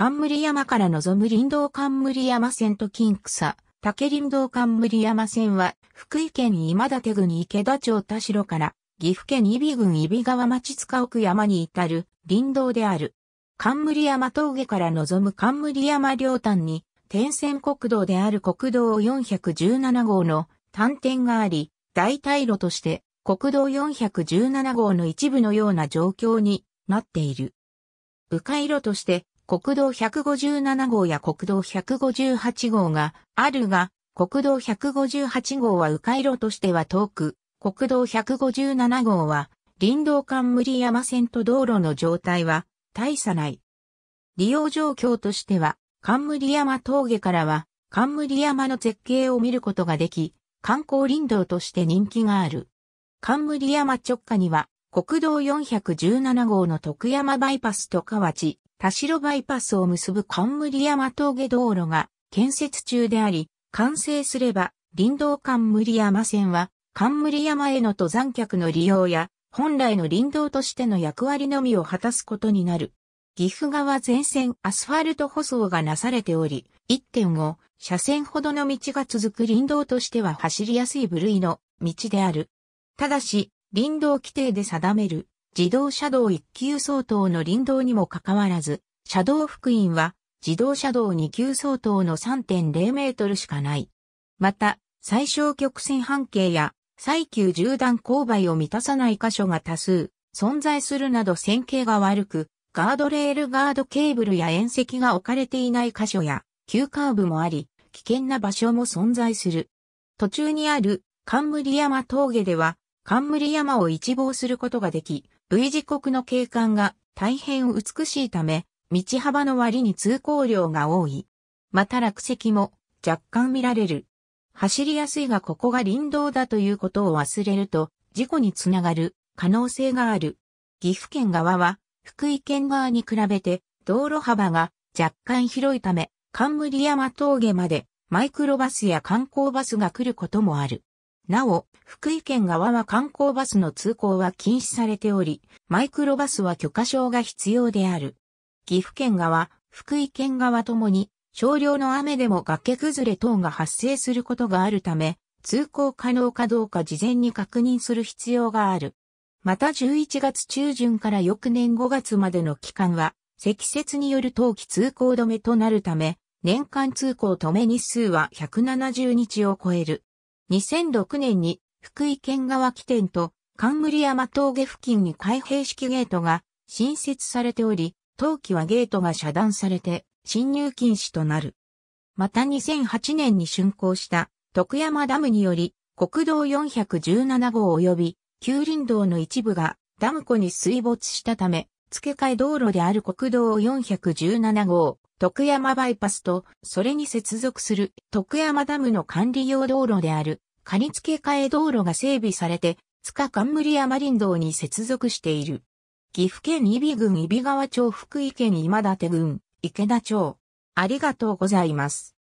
冠山から望む林道冠山線と金草、竹林道冠山線は、福井県今立郡池田町田代から、岐阜県伊比郡伊比川町塚奥山に至る林道である。冠山峠から望む冠山両端に、天線国道である国道417号の単点があり、大体路として国道417号の一部のような状況になっている。迂回路として国道157号や国道158号があるが、国道158号は迂回路としては遠く、国道157号は林道冠山線と道路の状態は大差ない。利用状況としては、冠山峠からは冠山の絶景を見ることができ、観光林道として人気がある。冠山直下には国道417号の徳山バイパスと河内、田代バイパスを結ぶ冠山峠道路が建設中であり、完成すれば林道冠山線は冠山への登山客の利用や本来の林道としての役割のみを果たすことになる。岐阜側全線アスファルト舗装がなされており、1.5車線ほどの道が続く林道としては走りやすい部類の道である。ただし、林道規定で定める自動車道1級相当の林道にもかかわらず、車道福音は自動車道2級相当の3.0メートルしかない。また、最小曲線半径や最急縦断勾配を満たさない箇所が多数存在するなど線形が悪く、ガードレールガードケーブルや縁石が置かれていない箇所や急カーブもあり、危険な場所も存在する。途中にある冠山峠では、冠山を一望することができ、V 字国の景観が大変美しいため、道幅の割に通行量が多い。また落石も若干見られる。走りやすいがここが林道だということを忘れると、事故につながる可能性がある。岐阜県側は、福井県側に比べて、道路幅が若干広いため、冠山峠までマイクロバスや観光バスが来ることもある。なお、福井県側は観光バスの通行は禁止されており、マイクロバスは許可証が必要である。岐阜県側、福井県側ともに、少量の雨でも崖崩れ等が発生することがあるため、通行可能かどうか事前に確認する必要がある。また11月中旬から翌年5月までの期間は、積雪による冬季通行止めとなるため、年間通行止め日数は170日を超える。2006年に福井県側起点と冠山峠付近に開閉式ゲートが新設されており、当期はゲートが遮断されて侵入禁止となる。また2008年に竣工した徳山ダムにより国道417号及び旧林道の一部がダム湖に水没したため、付け替え道路である国道417号、徳山バイパスと、それに接続する徳山ダムの管理用道路である、仮付け替え道路が整備されて、塚冠山林道に接続している。岐阜県伊比郡伊比川町福井県今立郡池田町。ありがとうございます。